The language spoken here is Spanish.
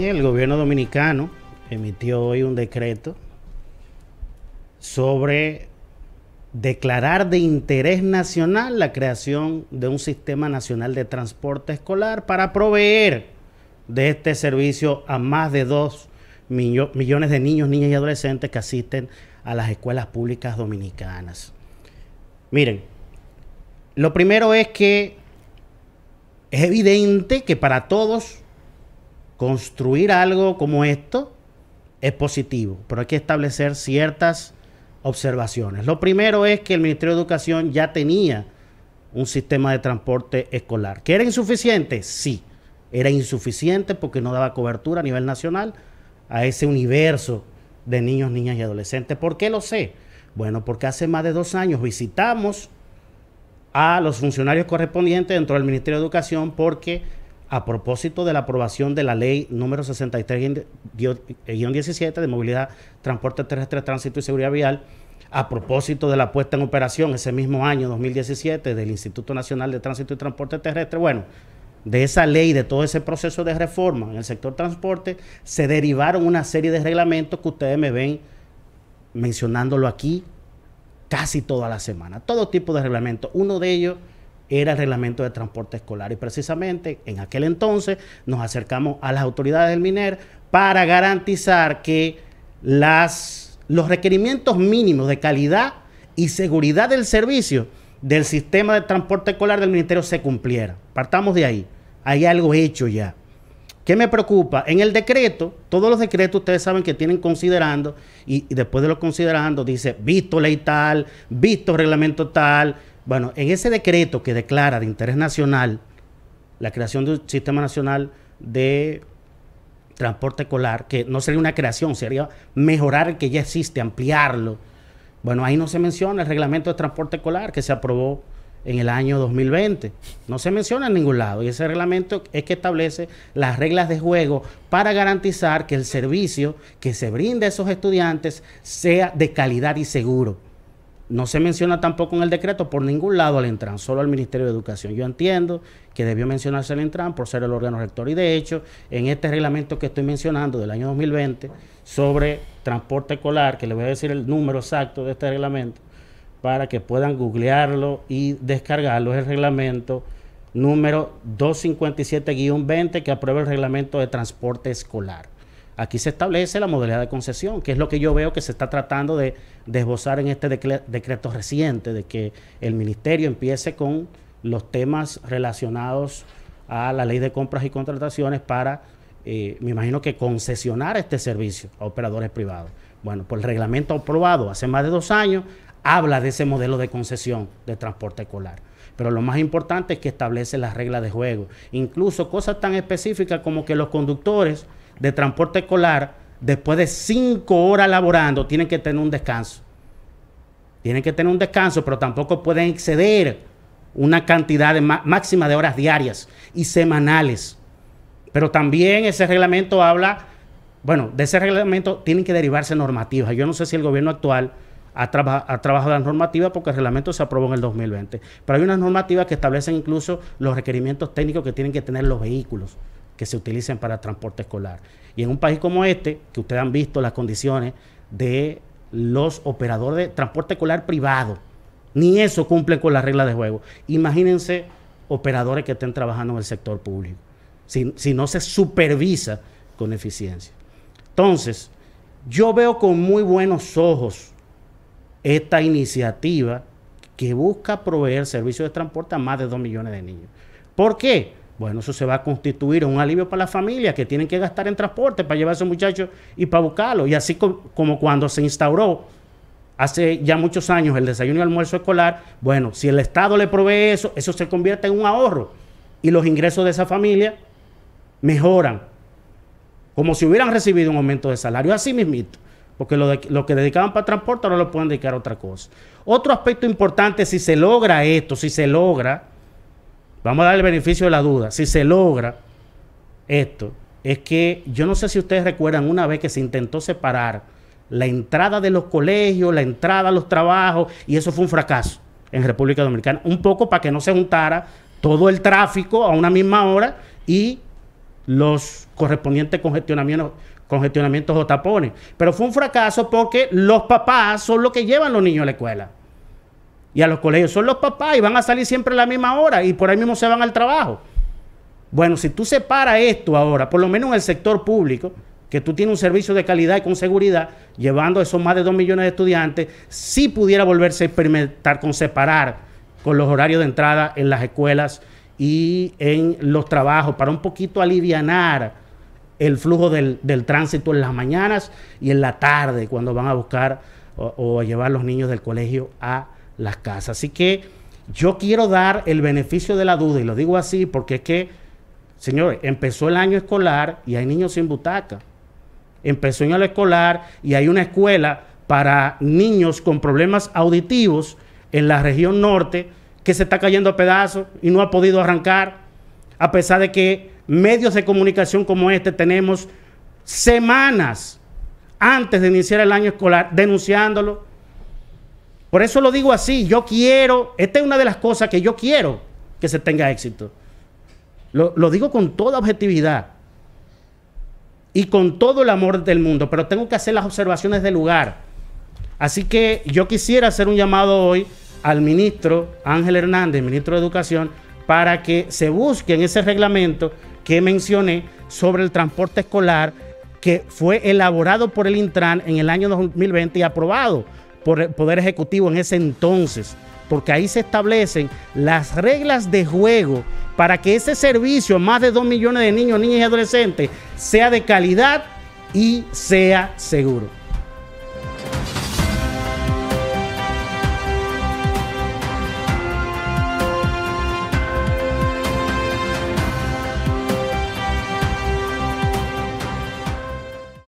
el gobierno dominicano emitió hoy un decreto sobre declarar de interés nacional la creación de un sistema nacional de transporte escolar para proveer de este servicio a más de 2 millones de niños, niñas y adolescentes que asisten a las escuelas públicas dominicanas. Miren, lo primero es que es evidente que para todos construir algo como esto es positivo, pero hay que establecer ciertas observaciones. Lo primero es que el Ministerio de Educación ya tenía un sistema de transporte escolar. ¿Que era insuficiente? Sí, era insuficiente porque no daba cobertura a nivel nacional a ese universo de niños, niñas y adolescentes. ¿Por qué lo sé? Bueno, porque hace más de dos años visitamos a los funcionarios correspondientes dentro del Ministerio de Educación porque a propósito de la aprobación de la ley número 63-17 eh, de movilidad, transporte terrestre, tránsito y seguridad vial, a propósito de la puesta en operación ese mismo año 2017 del Instituto Nacional de Tránsito y Transporte Terrestre, bueno, de esa ley, de todo ese proceso de reforma en el sector transporte, se derivaron una serie de reglamentos que ustedes me ven mencionándolo aquí casi toda la semana, todo tipo de reglamentos. Uno de ellos era el reglamento de transporte escolar. Y precisamente en aquel entonces nos acercamos a las autoridades del MINER para garantizar que las, los requerimientos mínimos de calidad y seguridad del servicio del sistema de transporte escolar del ministerio se cumpliera. Partamos de ahí. Hay algo hecho ya. ¿Qué me preocupa? En el decreto, todos los decretos ustedes saben que tienen considerando y, y después de los considerando dice visto ley tal, visto reglamento tal, bueno, en ese decreto que declara de interés nacional la creación de un sistema nacional de transporte escolar, que no sería una creación, sería mejorar el que ya existe, ampliarlo. Bueno, ahí no se menciona el reglamento de transporte escolar que se aprobó en el año 2020. No se menciona en ningún lado. Y ese reglamento es que establece las reglas de juego para garantizar que el servicio que se brinde a esos estudiantes sea de calidad y seguro. No se menciona tampoco en el decreto por ningún lado al Entran, solo al Ministerio de Educación. Yo entiendo que debió mencionarse al Entran por ser el órgano rector y de hecho en este reglamento que estoy mencionando del año 2020 sobre transporte escolar, que le voy a decir el número exacto de este reglamento para que puedan googlearlo y descargarlo, es el reglamento número 257-20 que aprueba el reglamento de transporte escolar. Aquí se establece la modalidad de concesión, que es lo que yo veo que se está tratando de desbozar en este decreto reciente, de que el ministerio empiece con los temas relacionados a la ley de compras y contrataciones para, eh, me imagino que concesionar este servicio a operadores privados. Bueno, pues el reglamento aprobado hace más de dos años habla de ese modelo de concesión de transporte escolar. Pero lo más importante es que establece las reglas de juego, incluso cosas tan específicas como que los conductores de transporte escolar, después de cinco horas laborando, tienen que tener un descanso. Tienen que tener un descanso, pero tampoco pueden exceder una cantidad máxima de horas diarias y semanales. Pero también ese reglamento habla, bueno, de ese reglamento tienen que derivarse normativas. Yo no sé si el gobierno actual ha, ha, trabajado las normativas porque el reglamento se aprobó en el 2020. Pero hay unas normativas que establecen incluso los requerimientos técnicos que tienen que tener los vehículos que se utilicen para transporte escolar. Y en un país como este, que ustedes han visto las condiciones de los operadores de transporte escolar privado, ni eso cumple con las reglas de juego. Imagínense operadores que estén trabajando en el sector público, si, si no se supervisa con eficiencia. Entonces, yo veo con muy buenos ojos esta iniciativa que busca proveer servicios de transporte a más de 2 millones de niños. ¿Por qué? Bueno, eso se va a constituir un alivio para la familia que tienen que gastar en transporte para llevar a esos muchachos y para buscarlo Y así como cuando se instauró hace ya muchos años el desayuno y almuerzo escolar, bueno, si el Estado le provee eso, eso se convierte en un ahorro y los ingresos de esa familia mejoran, como si hubieran recibido un aumento de salario, así mismito, porque lo, que dedicaban para transporte ahora lo pueden dedicar a otra cosa. Otro aspecto importante, si se logra esto, si se logra, Vamos a dar el beneficio de la duda. Si se logra esto, es que yo no sé si ustedes recuerdan una vez que se intentó separar la entrada de los colegios, la entrada a los trabajos, y eso fue un fracaso en República Dominicana. Un poco para que no se juntara todo el tráfico a una misma hora y los correspondientes congestionamientos, o tapones. Pero fue un fracaso porque los papás son los que llevan los niños a la escuela y a los colegios. Son los papás y van a salir siempre a la misma hora y por ahí mismo se van al trabajo. Bueno, si tú separas esto ahora, por lo menos en el sector público, que tú tienes un servicio de calidad y con seguridad, llevando esos más de dos millones de estudiantes, si pudiera volverse a experimentar con separar con los horarios de entrada en las escuelas y en los trabajos, para un poquito alivianar el flujo del, tránsito en las mañanas y en la tarde, cuando van a buscar o, o a llevar los niños del colegio a las casas. Así que yo quiero dar el beneficio de la duda, y lo digo así porque es que, señores, empezó el año escolar y hay niños sin butaca. Empezó el año escolar y hay una escuela para niños con problemas auditivos en la región norte que se está cayendo a pedazos y no ha podido arrancar, a pesar de que medios de comunicación como este tenemos semanas antes de iniciar el año escolar denunciándolo por eso lo digo así, yo quiero, esta es una de las cosas que yo quiero que se tenga éxito. Lo, digo con toda objetividad y con todo el amor del mundo, pero tengo que hacer las observaciones del lugar. Así que yo quisiera hacer un llamado hoy al ministro Ángel Hernández, ministro de Educación, para que se busque en ese reglamento que mencioné sobre el transporte escolar que fue elaborado por el Intran en el año 2020 y aprobado Poder Ejecutivo en ese entonces, porque ahí se establecen las reglas de juego para que ese servicio a más de 2 millones de niños, niñas y adolescentes sea de calidad y sea seguro.